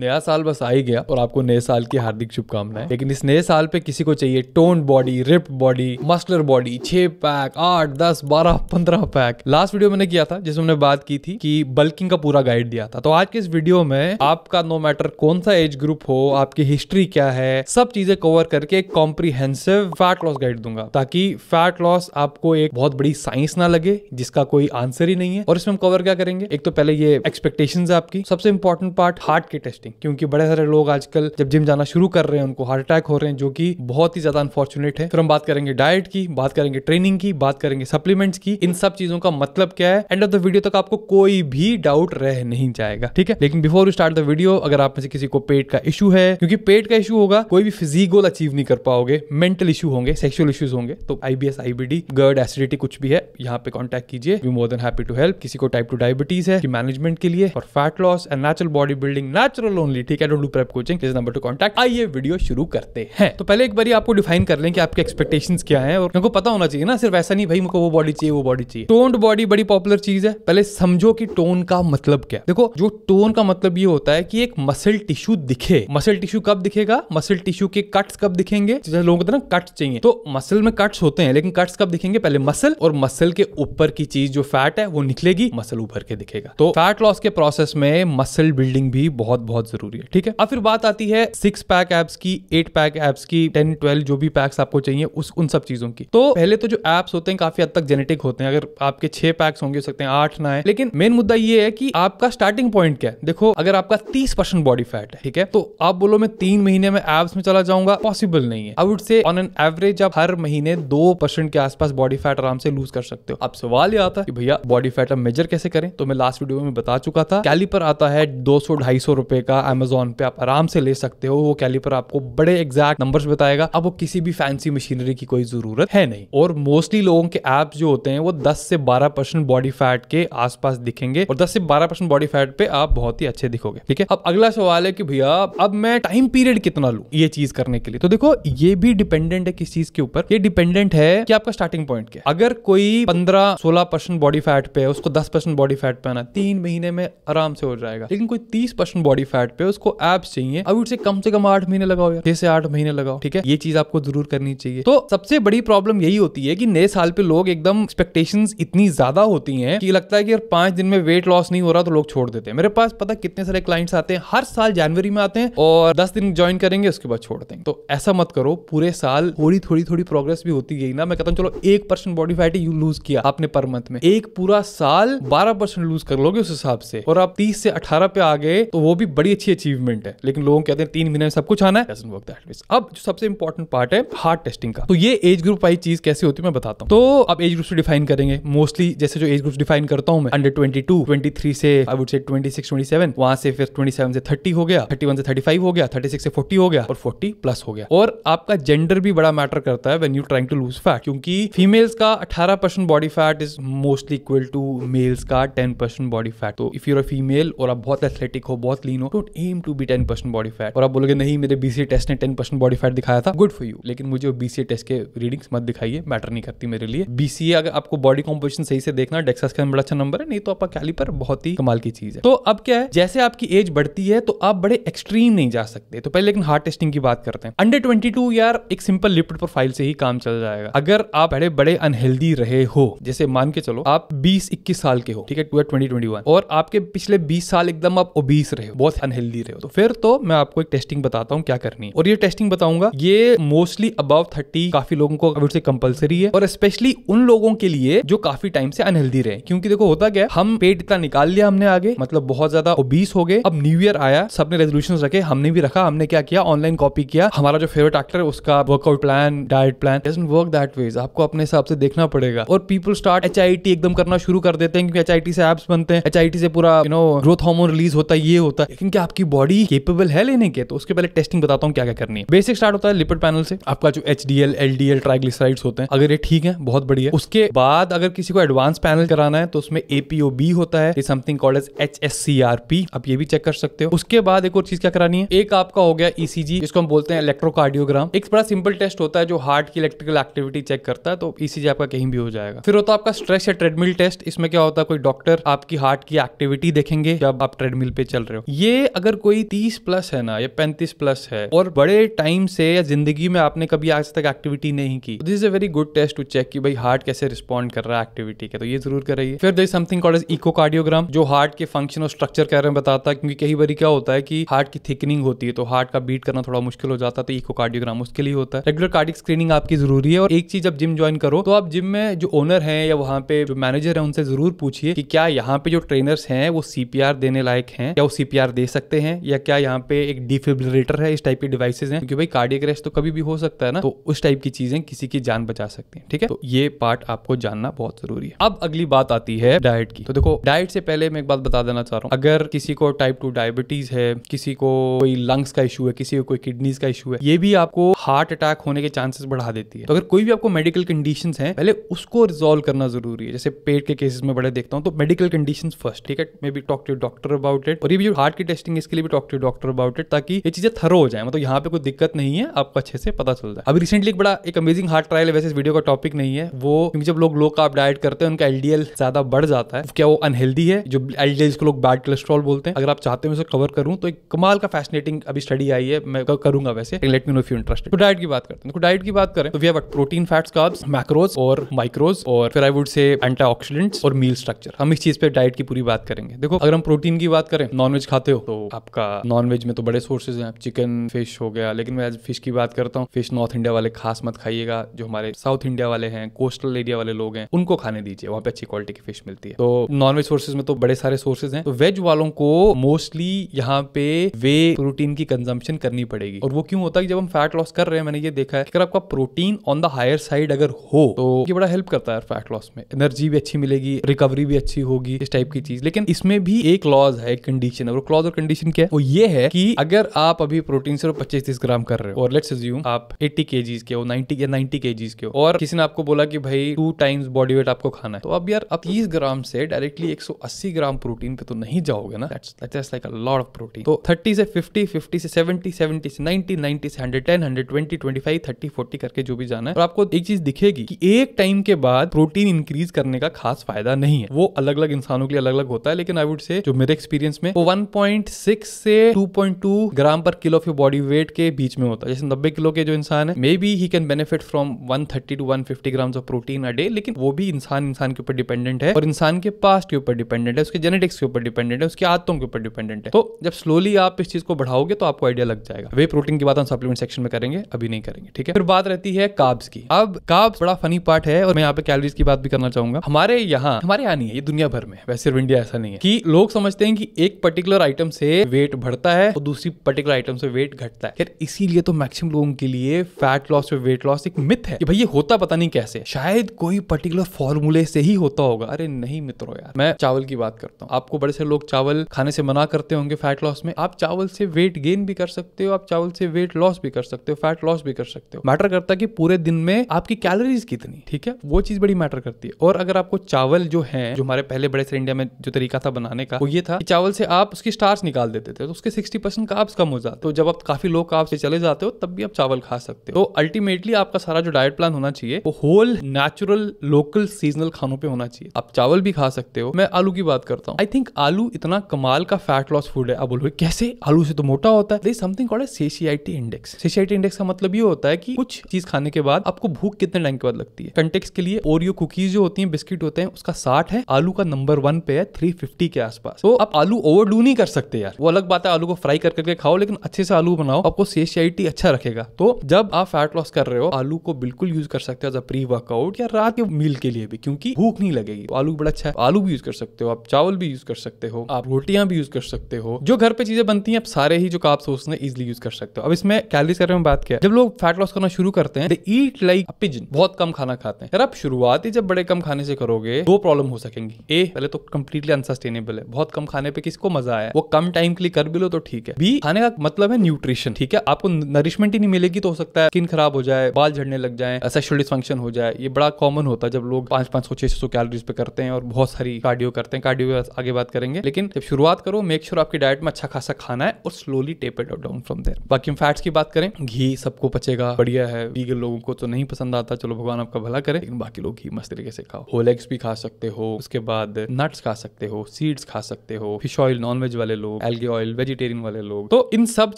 नया साल बस आ ही गया और आपको नए साल की हार्दिक शुभकामनाएं लेकिन इस नए साल पे किसी को चाहिए tone body rip body muscular body छह पैक आठ दस बारह पंद्रह पैक लास्ट वीडियो मैंने किया था जिसमें मैंने बात की थी कि बल्किंग का पूरा गाइड दिया था तो आज के इस वीडियो में आपका नो मैटर कौन सा एज ग्रुप हो आपकी हिस्ट्री क्या है सब चीजें कवर करके एक कॉम्प्रीहेंसिव फैट लॉस गाइड दूंगा ताकि फैट लॉस आपको एक बहुत बड़ी साइंस ना लगे जिसका कोई आंसर ही नहीं है और इसमें हम कवर क्या करेंगे एक तो पहले ये एक्सपेक्टेशन है आपकी सबसे इंपॉर्टेंट पार्ट हार्ट के टेस्ट वेस्टिंग क्योंकि बड़े सारे लोग आजकल जब जिम जाना शुरू कर रहे हैं उनको हार्ट अटैक हो रहे हैं जो कि बहुत ही ज्यादा अनफॉर्चुनेट है फिर हम बात करेंगे डाइट की बात करेंगे ट्रेनिंग की बात करेंगे सप्लीमेंट्स की इन सब चीजों का मतलब क्या है एंड ऑफ द वीडियो तक आपको कोई भी डाउट रह नहीं जाएगा ठीक है लेकिन बिफोर स्टार्ट द वीडियो अगर आप में से किसी को पेट का इशू है क्योंकि पेट का इशू होगा कोई भी फिजिक गोल अचीव नहीं कर पाओगे मेंटल इशू होंगे सेक्सुअल इशूज होंगे तो आईबीएस आईबीडी गर्ड एसिडिटी कुछ भी है यहाँ पे कॉन्टेक्ट कीजिए we more than happy to help किसी को टाइप टू डायबिटीज है मैनेजमेंट के लिए और fat loss and natural body building natural lonely ठीक है डोंट डू प्रेप कोचिंग इस नंबर टू कॉन्टैक्ट आइए वीडियो शुरू करते हैं तो पहले एक बार आपको डिफाइन कर लें कि आपके एक्सपेक्टेशन क्या है और मेरे को पता होना चाहिए ना सिर्फ ऐसा नहीं भाई मुझे वो बॉडी चाहिए वो बॉडी चाहिए टोन्ड बॉडी बड़ी पॉपुलर चीज है पहले समझो कि टोन का मतलब क्या देखो जो टोन का मतलब ये होता है कि एक मसल टिश्यू दिखे मसल टिश्यू कब दिखेगा मसल टिश्यू के कट्स कब दिखेंगे लोगों को तो ना कट्स चाहिए तो मसल में कट्स होते हैं लेकिन कट्स कब दिखेंगे पहले मसल और मसल के ऊपर की चीज जो फैट है वो निकलेगी मसल उभर के दिखेगा तो फैट लॉस के प्रोसेस में मसल बिल्डिंग भी बहुत बहुत बहुत जरूरी है ठीक है अब फिर बात आती है सिक्स पैक एप्स की एट पैक एप्स की टेन ट्वेल्व जो भी पैक्स आपको चाहिए उस उन सब चीजों की तो पहले तो जो एप्स होते हैं काफी हद तक जेनेटिक होते हैं अगर आपके छह पैक्स होंगे सकते हैं आठ ना है लेकिन मेन मुद्दा ये है कि आपका स्टार्टिंग पॉइंट क्या है देखो अगर आपका तीस परसेंट बॉडी फैट है ठीक है तो आप बोलो मैं तीन महीने में एप्स में चला जाऊंगा पॉसिबल नहीं है I would say on an average आप हर महीने दो परसेंट के आसपास बॉडी फैट आराम से लूज कर सकते हो अब सवाल ये आता है कि भैया बॉडी फैट आप मेजर कैसे करें तो मैं लास्ट वीडियो में बता चुका था कैली पर आता है दो सौ ढाई सौ रुपए का अमेजोन पे आप आराम से ले सकते हो वो कैलिपर आपको बड़े एग्जैक्ट नंबर बताएगा अब वो किसी भी फैंसी मशीनरी की कोई जरूरत है नहीं और मोस्टली लोगों के ऐप जो होते हैं वो दस से बारह परसेंट बॉडी फैट के आसपास दिखेंगे और दस से बारह परसेंट बॉडी फैट पे आप बहुत ही अच्छे दिखोगे ठीक है अब अगला सवाल है कि भैया अब मैं टाइम पीरियड कितना लू ये चीज करने के लिए तो देखो ये भी डिपेंडेंट है किस चीज के ऊपर ये डिपेंडेंट है कि आपका स्टार्टिंग पॉइंट क्या अगर कोई पंद्रह सोलह परसेंट बॉडी फैट पे है उसको दस परसेंट बॉडी फैट पे आना तीन महीने में आराम से हो जाएगा लेकिन कोई तीस परसेंट बॉडी फैट पे उसको एप्स चाहिए अब उसे कम से कम आठ महीने लगाओ छह से आठ महीने लगाओ ठीक है ये चीज आपको जरूर करनी चाहिए तो सबसे बड़ी प्रॉब्लम यही होती है कि नए साल पे लोग एकदम एक्सपेक्टेशन इतनी ज्यादा होती है कि लगता है कि पांच दिन में वेट लॉस नहीं हो रहा तो लोग छोड़ देते हैं मेरे पास पता कितने सारे क्लाइंट्स आते हैं हर साल जनवरी में आते हैं और दस दिन ज्वाइन करेंगे उसके बाद छोड़ देंगे तो ऐसा मत करो पूरे साल थोड़ी थोड़ी थोड़ी प्रोग्रेस भी होती गई ना मैं कहता हूँ चलो एक percent body fat you lose किया आपने पर मंथ में एक पूरा साल बारह परसेंट लूज कर लोगे उस हिसाब से और आप तीस से अठारह पे आ गए तो वो भी बड़ी बड़ी अच्छी अचीवमेंट है लेकिन लोग कहते हैं तीन महीने में सब कुछ आना है वर्क दैट अब जो सबसे इंपॉर्टेंट पार्ट है हार्ट टेस्टिंग का तो ये एज ग्रुप वाइज चीज कैसे होती है मैं बताता हूँ तो अब एज ग्रुप से डिफाइन करेंगे मोस्टली जैसे जो एज ग्रुप डिफाइन करता हूँ मैं under twenty to twenty three से I would say twenty six twenty seven वहां से फिर ट्वेंटी सेवन से थर्टी हो गया थर्टी वन से थर्टी फाइव हो गया थर्टी सिक्स से फोर्टी हो गया और फोर्टी प्लस हो गया और आपका जेंडर भी बड़ा मैटर करता है when you trying to lose fat क्योंकि फीमेल्स का अठारह percent body fat is mostly equal to males का टेन परसेंट बॉडी फैट तो इफ यूर अ फीमेल और आप बहुत एथलेटिक हो बहुत लीन हो don't aim to be ten percent body fat और आप बोलोगे नहीं मेरे बीसीए टेस्ट ने टेन परसेंट बॉडी फैट दिखाया था गुड फॉर यू लेकिन मुझे बीसीए टेस्ट के रीडिंग्स मत दिखाइए मैटर नहीं करती मेरे लिए बीसीए अगर आपको बॉडी कॉम्पोजिशन सही से देखना डेक्सा का बड़ा अच्छा नंबर है नहीं तो आपका कैलिपर बहुत ही कमाल की चीज है तो अब क्या है जैसे आपकी एज बढ़ती है तो आप बड़े एक्सट्रीम नहीं जा सकते तो पहले लेकिन हार्ट टेस्टिंग की बात करते हैं अंडर ट्वेंटी टू यार एक सिंपल लिपिड प्रोफाइल से ही काम चल जाएगा अगर आप बड़े बड़े अनहेल्दी रहे हो जैसे मान के चलो आप बीस इक्कीस साल के हो ठीक है ट्वेंटी ट्वेंटी वन और आपके पिछले बीस साल एकदम आप ओबीस रहे हो बहुत अनहेल्दी रहे हो तो फिर तो मैं आपको एक टेस्टिंग बताता हूँ क्या करनी है और ये टेस्टिंग बताऊंगा ये मोस्टली अब थर्टी काफी लोगों को से कंपलसरी है और स्पेशली उन लोगों के लिए जो काफी टाइम से अनहेल्दी रहे क्योंकि देखो होता क्या हम पेट इतना निकाल लिया हमने आगे मतलब बहुत ज्यादा ओबीस हो गए अब न्यू ईयर आया सबने रेजोल्यूशन रखे हमने भी रखा हमने क्या किया ऑनलाइन कॉपी किया हमारा जो फेवरेट एक्टर है उसका workout plan diet plan work that way आपको अपने हिसाब से देखना पड़ेगा और पीपल स्टार्ट एच एकदम करना शुरू कर देते हैं क्योंकि एच से एप्स बनते हैं एच से पूरा you know growth hormone release होता है ये होता है लेकिन कि आपकी बॉडी केपेबल है लेने के तो उसके पहले टेस्टिंग बताता हूँ क्या क्या करनी है बेसिक स्टार्ट होता है लिपिड पैनल से आपका जो H D L L D L triglyceride होते हैं अगर ये ठीक है बहुत बढ़िया उसके बाद अगर किसी को एडवांस पैनल कराना है तो उसमें एपीओ बी होता है something called as H S C R P आप ये भी चेक कर सकते हो उसके बाद एक और चीज क्या करानी है एक आपका हो गया ईसीजी e जिसको हम बोलते हैं इलेक्ट्रोकार्डियोग्राम एक बड़ा सिंपल टेस्ट होता है जो हार्ट की इलेक्ट्रिकल एक्टिविटी चेक करता है तो ईसीजी e आपका कहीं भी हो जाएगा फिर होता है आपका स्ट्रेस या ट्रेडमिल टेस्ट इसमें क्या होता है कोई डॉक्टर आपकी हार्ट की एक्टिविटी देखेंगे जब आप ट्रेडमिल पे चल रहे हो ये अगर कोई तीस प्लस है ना या पैंतीस प्लस है और बड़े टाइम से या जिंदगी में आपने कभी आज तक एक्टिविटी नहीं की this is a very good test to check कि भाई हार्ट कैसे रिस्पॉन्ड कर रहा है एक्टिविटी के तो ये जरूर करिए फिर this something called as echocardiogram जो हार्ट के फंक्शन और स्ट्रक्चर के बारे में बताता है क्योंकि कई बार क्या होता है कि हार्ट की थिकनिंग होती है तो हार्ट का बीट करना थोड़ा मुश्किल हो जाता है तो इको कार्डियोग्राम उसके लिए होता है रेगुलर कार्डिक स्क्रीनिंग आपकी जरूरी है और एक चीज जब जिम ज्वाइन करो तो आप जिम में जो ओनर है या वहाँ पे जो मैनेजर है उनसे जरूर पूछिए कि क्या यहाँ पे जो ट्रेनर्स हैं वो सीपीआर देने लायक हैं या वो सीपीआर दे देख सकते हैं या क्या यहाँ पे एक डिफिब्रिलेटर है इस टाइप के डिवाइसेज हैं क्योंकि भाई कार्डियक अरेस्ट तो कभी भी हो सकता है ना तो उस टाइप की चीजें किसी की जान बचा सकती है ठीक है तो ये पार्ट आपको जानना बहुत जरूरी है अब अगली बात आती है डाइट की तो देखो डाइट से पहले मैं एक बात बता देना चाह रहा हूँ अगर किसी को टाइप टू डायबिटीज है किसी को कोई लंग्स का इशू है किसी को कोई किडनीज का इशू है ये भी आपको हार्ट अटैक होने के चांसेस बढ़ा देती है तो अगर कोई भी आपको मेडिकल कंडीशन है पहले उसको रिजोल्व करना जरूरी है जैसे पेट के केसेस में बड़े देखता हूँ तो मेडिकल कंडीशन फर्स्ट ठीक है maybe talk to doctor about it और ये भी हार्ट की टेस्टिंग इसके लिए भी talk to doctor about it ताकि ये चीजें थरो हो जाए मतलब यहाँ पे कोई दिक्कत नहीं है आपको अच्छे से पता चल जाए अभी रिसेंटली एक बड़ा एक अमेजिंग हार्ट ट्रायल है वैसे इस वीडियो का टॉपिक नहीं है वो क्योंकि जब लोग लो कार्ब डाइट करते हैं उनका एलडीएल ज्यादा बढ़ जाता है क्या वो अनहेल्दी है जो एलडीएल को लोग बैड कोलेस्ट्रॉल बोलते हैं अगर आप चाहते हैं उसे कवर करूँ तो एक कमाल का फैसिनेटिंग अभी स्टडी आई है मैं करूंगा वैसे let me know you interested तो डाइट की बात करते हैं तो डाइट की बात करें तो we have protein fats carbs macros और माइक्रोज और फिर आई वुड से एंटी और मील स्ट्रक्चर हम इस चीज पे डाइट की पूरी बात करेंगे देखो अगर हम प्रोटीन की बात करें नॉनवेज खाते हो तो आपका नॉनवेज में तो बड़े सोर्सेज हैं चिकन फिश हो गया लेकिन मैं आज फिश की बात करता हूँ फिश नॉर्थ इंडिया वाले खास मत खाइएगा जो हमारे साउथ इंडिया वाले हैं कोस्टल एरिया वाले लोग हैं उनको खाने दीजिए वहाँ पे अच्छी क्वालिटी की फिश मिलती है तो नॉनवेज सोर्सेज में तो बड़े सारे सोर्सेज हैं तो वेज वालों को मोस्टली यहाँ पे वे प्रोटीन की कंजम्पशन करनी पड़ेगी और वो क्यों होता है जब हम फैट लॉस कर रहे हैं मैंने ये देखा है अगर आपका protein on the higher side अगर हो तो ये बड़ा हेल्प करता है फैट लॉस में एनर्जी भी अच्छी मिलेगी रिकवरी भी अच्छी होगी इस टाइप की चीज लेकिन इसमें भी एक क्लॉज है एक कंडीशन है वो क्लॉज कंडीशन क्या है वो ये है कि अगर आप अभी प्रोटीन सिर्फ पच्चीस तीस ग्राम कर रहे हो और लेट्स अज्यूम आप एट्टी के जीज के हो नाइनटी या नाइनटी के जीज के हो और किसी ने आपको बोला कि भाई टू टाइम्स बॉडी वेट आपको खाना है तो अब यार आप तीस ग्राम से डायरेक्टली एक सौ अस्सी ग्राम प्रोटीन पे तो नहीं जाओगे ना that's like a lot of protein तो थर्टी से फिफ्टी फिफ्टी से सेवेंटी सेवेंटी से नाइनटी नाइनटी से hundred ten hundred twenty twenty five thirty forty करके जो भी जाना है और आपको एक चीज दिखेगी कि एक टाइम के बाद प्रोटीन इंक्रीज करने का खास फायदा नहीं है वो अलग अलग इंसानों के लिए अलग अलग होता है लेकिन आई वुड से जो मेरे एक्सपीरियंस में वो वन 2.6 से 2.2 gram per kilo of your body weight के बीच में होता है जैसे नब्बे किलो के जो इंसान है maybe he can benefit from 130 to one gram of protein a day लेकिन वो भी इंसान इंसान के ऊपर डिपेंडेंट है और इंसान के पास्ट के ऊपर डिपेंडेंट है उसके जेनेटिक्स के ऊपर डिपेंडेंट है उसके आदतों के ऊपर डिपेंडेंट है तो जब स्लोली आप इस चीज को बढ़ाओगे तो आपको आइडिया लग जाएगा वे प्रोटीन की बात हम सप्लीमेंट सेक्शन में करेंगे अभी नहीं करेंगे ठीक है फिर बात रहती है काब्स की अब काब्स बड़ा फनी पार्ट है और मैं यहाँ पे कैलोरीज की बात भी करना चाहूंगा हमारे यहाँ हमारे यहाँ नहीं है ये दुनिया भर में वैसे सिर्फ इंडिया ऐसा नहीं है कि लोग समझते हैं कि एक पर्टिकुलर आइटम से वेट बढ़ता है और दूसरी पर्टिकुलर आइटम से वेट घटता है यार इसीलिए तो मैक्सिमम लोगों के लिए फैट लॉस और वेट लॉस एक मिथ है कि भाई ये होता पता नहीं कैसे शायद कोई पर्टिकुलर फॉर्मूले से ही होता होगा अरे नहीं मित्रों यार मैं चावल की बात करता हूँ आपको बड़े से लोग चावल खाने से मना करते होंगे फैट लॉस में आप चावल से वेट गेन भी कर सकते हो आप चावल से वेट लॉस भी कर सकते हो फैट लॉस भी कर सकते हो मैटर करता है कि पूरे दिन में आपकी कैलोरीज कितनी ठीक है वो चीज बड़ी मैटर करती है और अगर आपको चावल जो है जो हमारे पहले बड़े से इंडिया में जो तरीका था बनाने का वो ये था कि चावल से आप उसकी स्टार्स निकाल देते थे तो उसके सिक्सटी परसेंट काब्स कम हो जाते तो जब आप काफी लो काब्स से चले जाते हो तब भी आप चावल खा सकते हो तो अल्टीमेटली आपका सारा जो डाइट प्लान होना चाहिए वो होल नेचुरल लोकल सीजनल खानों पर होना चाहिए आप चावल भी खा सकते हो मैं आलू की बात करता हूँ आई थिंक आलू इतना कमाल का फैट लॉस फूड है आप बोलो कैसे आलू से तो मोटा होता है something satiety index satiety index का मतलब ये होता है कि कुछ चीज खाने के बाद आपको भूख कितने टाइम के बाद लगती है कंटेक्स के लिए ओरियो कुकीज जो होती है बिस्किट होते हैं उसका साठ है आलू का नंबर वन पे है थ्री फिफ्टी के आसपास तो आप आलू ओवर नहीं कर सकते सकते यार वो अलग बात है आलू को फ्राई कर करके खाओ लेकिन अच्छे से आलू बनाओ आपको सेशियाइटी अच्छा रखेगा तो जब आप फैट लॉस कर रहे हो आलू को बिल्कुल यूज कर सकते हो एज अ प्री वर्कआउट या रात के मील के लिए भी क्योंकि भूख नहीं लगेगी तो आलू बड़ा अच्छा है आलू भी यूज कर सकते हो आप चावल भी यूज कर सकते हो आप रोटियां भी यूज कर सकते हो जो घर पे चीजें बनती हैं आप सारे ही जो काप सोर्स ने इजिली यूज कर सकते हो अब इसमें कैलरीज के बारे में बात किया जब लोग फैट लॉस करना शुरू करते हैं ईट लाइक पिजन बहुत कम खाना खाते हैं यार आप शुरुआत ही जब बड़े कम खाने से करोगे दो प्रॉब्लम हो सकेंगी ए पहले तो कंप्लीटली अनसस्टेनेबल है बहुत कम खाने पे किसको मजा आया वो कम टाइम के लिए कर भी लो तो ठीक है बी खाने का मतलब है न्यूट्रिशन ठीक है आपको नरिशमेंट ही नहीं मिलेगी तो हो सकता है स्किन खराब हो जाए बाल झड़ने लग जाए सेक्शुअल डिस्फंक्शन हो जाए ये बड़ा कॉमन होता है जब लोग पांच पांच सौ छह सौ कैलोरीज पे करते हैं और बहुत सारी कार्डियो करते हैं कार्डियो आगे बात करेंगे लेकिन जब शुरुआत करो मेक श्योर आपकी डाइट में अच्छा खासा खाना है और slowly taper it down from there बाकी हम फैट्स की बात करें घी सबको पचेगा बढ़िया है वीगन लोगों को तो नहीं पसंद आता चलो भगवान आपका भला करे लेकिन बाकी लोग घी मस्त तरीके से खाओ होल एग्स भी खा सकते हो उसके बाद नट्स खा सकते हो सीड्स खा सकते हो फिश ऑयल नॉन वाले लोग एल्गी ऑयल वेजिटेरियन वाले लोग तो इन सब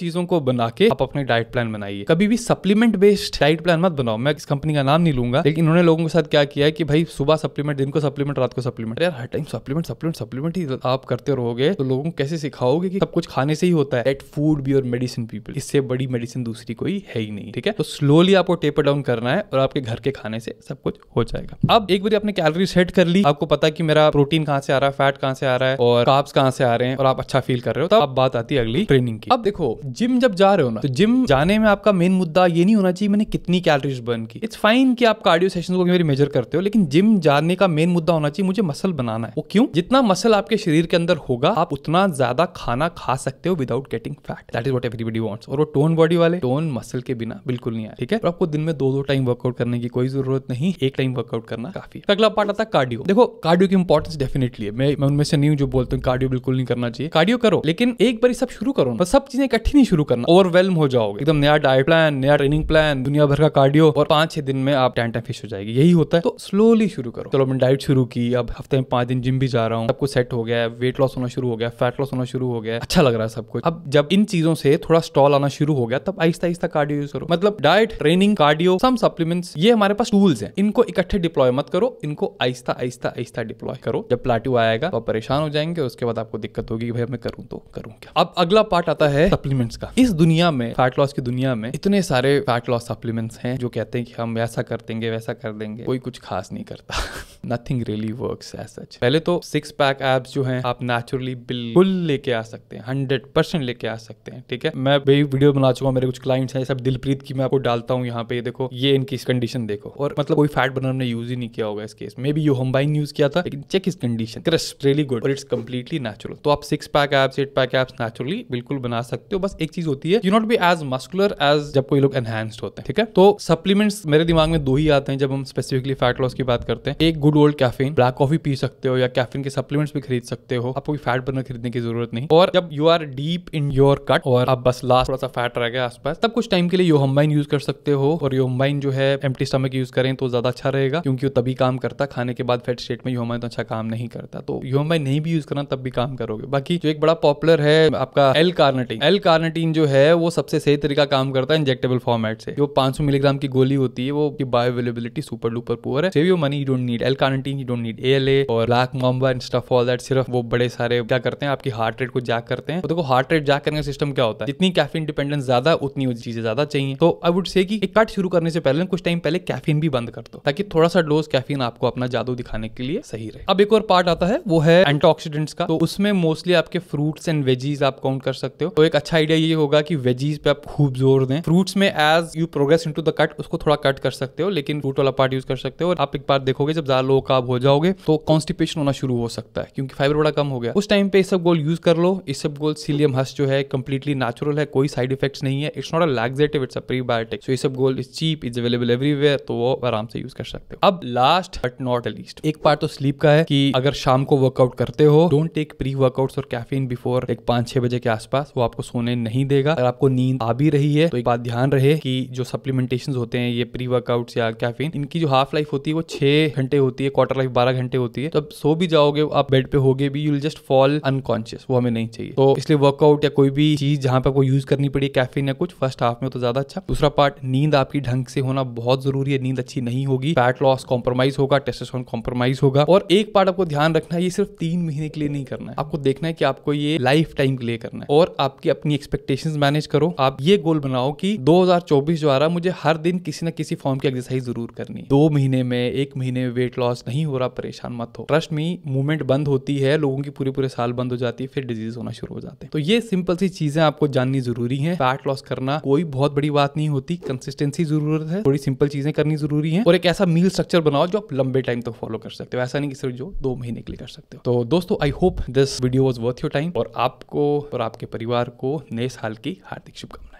चीजों को बना के आप अपने डाइट प्लान बनाइए कभी भी सप्लीमेंट बेस्ड डाइट प्लान मत बनाओ मैं इस कंपनी का नाम नहीं लूंगा लेकिन इन्होंने लोगों के साथ क्या किया है कि भाई सुबह सप्लीमेंट दिन को सप्लीमेंट रात को सप्लीमेंट यार हर टाइम सप्लीमेंट सप्लीमेंट सप्लीमेंट ही आप करते रहोगे तो लोगों को कैसे सिखाओगे कि सब कुछ खाने से ही होता है एट फूड बी और मेडिसिन पीपल इससे बड़ी मेडिसिन दूसरी कोई है ही नहीं ठीक है तो स्लोली आपको टेपर डाउन करना है और आपके घर के खाने से सब कुछ हो जाएगा अब एक बार आपने कैलोरी सेट कर ली आपको पता है कि मेरा प्रोटीन कहाँ से आ रहा है फैट कहाँ से आ रहा है और काप्स कहाँ से आ रहे हैं और आप अच्छा फील फील कर रहे हो तो अब बात आती है अगली ट्रेनिंग की अब देखो जिम जब जा रहे हो ना तो जिम जाने में आपका मेन मुद्दा ये नहीं होना चाहिए मैंने कितनी कैलोरीज बर्न की इट्स फाइन कि आप कार्डियो सेशन को मेरी मेजर करते हो लेकिन जिम जाने का मेन मुद्दा होना चाहिए मुझे मसल बनाना है वो क्यों जितना मसल आपके शरीर के अंदर होगा आप उतना ज्यादा खाना खा सकते हो without getting fat that is what everybody wants और वो टोन बॉडी वाले टोन मसल के बिना बिल्कुल नहीं आए ठीक है और आपको दिन में दो दो टाइम वर्कआउट करने की कोई जरूरत नहीं एक टाइम वर्कआउट करना काफी अगला पार्ट आता है कार्डियो देखो कार्डियो की इंपॉर्टेंस डेफिनेटली है मैं, मैं उनमें से नहीं हूँ जो बोलते हैं कार्डियो बिल्कुल नहीं करना चाहिए कार्डियो करो लेकिन एक बार सब शुरू करो ना सब चीजें इकट्ठी नहीं शुरू करना ओवरवेलम हो जाओगे एकदम नया डाइट प्लान नया ट्रेनिंग प्लान दुनिया भर का कार्डियो और पांच छह दिन में आप टाइम टाइम फिश हो जाएगी यही होता है तो स्लोली शुरू करो चलो मैं डाइट शुरू की अब हफ्ते में पांच दिन जिम भी जा रहा हूँ सबको सेट हो गया है वेट लॉस होना शुरू हो गया फैट लॉस होना शुरू हो गया अच्छा लग रहा है सब कुछ अब जब इन चीजों से थोड़ा स्टॉल आना शुरू हो गया तब आहिस्ता आहिस्ता कार्डियो यूज करो मतलब diet training cardio some supplements ये हमारे पास टूल्स हैं इनको इकट्ठे डिप्लॉय मत करो इनको आहिस्ता आहिस्ता आहिस्ता डिप्लॉय करो जब प्लाटू आएगा तो परेशान हो जाएंगे उसके बाद आपको दिक्कत होगी भाई हमें करूँ तो करूँ क्या अब अगला पार्ट आता है सप्लीमेंट्स का इस दुनिया में फैट लॉस की दुनिया में इतने सारे फैट लॉस सप्लीमेंट्स हैं जो कहते हैं कि हम वैसा कर देंगे वैसा कर देंगे कोई कुछ खास नहीं करता nothing really work as such पहले तो सिक्स पैक एप्स जो है आप नेचुरली बिल्कुल लेके आ सकते हैं हंड्रेड परसेंट लेके आ सकते हैं ठीक है मैं भाई वीडियो बना चुका हूँ मेरे कुछ क्लाइंट्स हैं सब दिलप्रीत की मैं आपको डालता हूँ यहाँ पे देखो ये इनकी कंडीशन देखो और मतलब कोई फैट बर्नर ने यूज ही नहीं किया होगा इस case maybe yohimbine use किया था लेकिन चेक इस कंडीशन क्रस्ट रियली गुड और इट्स कम्प्लीटली नेचुरल तो आप six pack caps set pack caps naturally बिल्कुल बना सकते हो बस एक चीज होती है you not be as muscular as जब कोई लोग एनहेंस्ड होते हैं ठीक है तो सप्लीमेंट्स मेरे दिमाग में दो ही आते हैं जब हम स्पेसिफिकली फैट लॉस की बात करते हैं एक good old caffeine black coffee पी सकते हो या कैफिन के सप्लीमेंट्स भी खरीद सकते हो आपको फैट बर्नर खरीदने की जरूरत नहीं और जब you are deep in your cut और आप बस लास्ट थोड़ा सा फैट रह गया आसपास तब कुछ टाइम के लिए योहम्बाइन यूज कर सकते हो और योहम्बाइन जो है एम्प्टी स्टमक यूज करें तो ज्यादा अच्छा रहेगा क्योंकि वो तभी काम करता खाने के बाद फैट स्टेट में योहम्बाइन तो अच्छा काम नहीं करता तो योहम्बाइन नहीं भी यूज करना तब भी काम करोगे बाकी जो एक बड़ा बड़ा पॉपुलर है आपका एल कार्नेटीन एल कार्नेटीन जो है वो सबसे सही तरीका काम करता है इंजेक्टेबल फॉर्मेट से जो 500 मिलीग्राम की गोली होती है वो की bioavailability super duper poor है save your money you don't need L carnitine you don't need ALA और लाख मोम्बा एंड स्टफ ऑल दैट सिर्फ वो बड़े सारे क्या करते हैं आपकी हार्ट रेट को जैक करते हैं तो देखो हार्ट रेट जैक करने का सिस्टम क्या होता है जितनी कैफीन डिपेंडेंस ज्यादा उतनी चीजें ज्यादा चाहिए तो आई वुड से कि एक कट शुरू करने से पहले कुछ टाइम पहले कैफिन भी बंद कर दो ताकि थोड़ा सा डोज कैफिन आपको अपना जादू दिखाने के लिए सही रहे अब एक और पार्ट आता है वो है एंटीऑक्सीडेंट्स का तो उसमें मोस्टली आपके फ्रूट फ्रूट्स एंड वेजीज आप काउंट कर सकते हो तो एक अच्छा आइडिया ये होगा कि वेजीज पे आप खूब जोर दें फ्रूट्स में as you progress into the cut उसको थोड़ा कट कर सकते हो लेकिन फ्रूट वाला पार्ट यूज कर सकते हो और आप एक बार देखोगे जब ज्यादा लो काब हो जाओगे तो कॉन्स्टिपेशन होना शुरू हो सकता है क्योंकि फाइबर बड़ा कम हो गया उस टाइम पे इस सब गोल यूज कर लो इस सब गोल सीलियम हस जो है कम्प्लीटली नेचुरल है कोई साइड इफेक्ट्स नहीं है it's not a laxative it's a prebiotic so isabgol is cheap is available everywhere तो वो आराम से यूज कर सकते हो अब last but not a least एक पार्ट तो स्लीप का है कि अगर शाम को वर्कआउट करते हो डोंट टेक प्री वर्कआउट्स और कैफीन बिफोर एक पांच छह बजे के आसपास वो आपको सोने नहीं देगा अगर आपको नींद आ भी रही है तो एक बात ध्यान रहे कि जो सप्लीमेंटेशन होते हैं ये प्री वर्कआउट या कैफीन इनकी जो हाफ लाइफ होती है वो छह घंटे होती है क्वार्टर लाइफ बारह घंटे होती है तो सो भी जाओगे आप बेड पे होगे भी यूल जस्ट फॉल अनकॉन्शियस वो हमें नहीं चाहिए तो इसलिए वर्कआउट या कोई भी चीज जहां पर आपको यूज करनी पड़ी कैफीन या कुछ फर्स्ट हाफ में तो ज्यादा अच्छा दूसरा पार्ट नींद आपकी ढंग से होना बहुत जरूरी है नींद अच्छी नहीं होगी फैट लॉस कॉम्प्रोमाइज होगा टेस्टोस्टेरोन कॉम्प्रोमाइज होगा और एक पार्ट आपको ध्यान रखना है ये सिर्फ तीन महीने के लिए नहीं करना है आपको देखना है कि आपको ये लाइफ टाइम के लिए करना है और आपकी अपनी एक्सपेक्टेशन मैनेज करो आप ये गोल बनाओ कि 2024 जो आ रहा मुझे हर दिन किसी ना किसी फॉर्म की एक्सरसाइज जरूर करनी दो महीने में एक महीने में वेट लॉस नहीं हो रहा परेशान मत हो ट्रस्ट मी मूवमेंट बंद होती है लोगों की पूरे पूरे साल बंद हो जाती है फिर डिजीज होना शुरू हो जाते हैं तो ये सिंपल सी चीजें आपको जाननी जरूरी है फैट लॉस करना कोई बहुत बड़ी बात नहीं होती कंसिस्टेंसी जरूरत है थोड़ी सिंपल चीजें करनी जरूरी है और एक ऐसा मील स्ट्रक्चर बनाओ जो आप लंबे टाइम तक तो फॉलो कर सकते हो ऐसा नहीं कि सिर्फ जो दो महीने के लिए कर सकते हो तो दोस्तों I hope this video was worth your time time और आपको और आपके परिवार को नए साल की हार्दिक शुभकामनाएं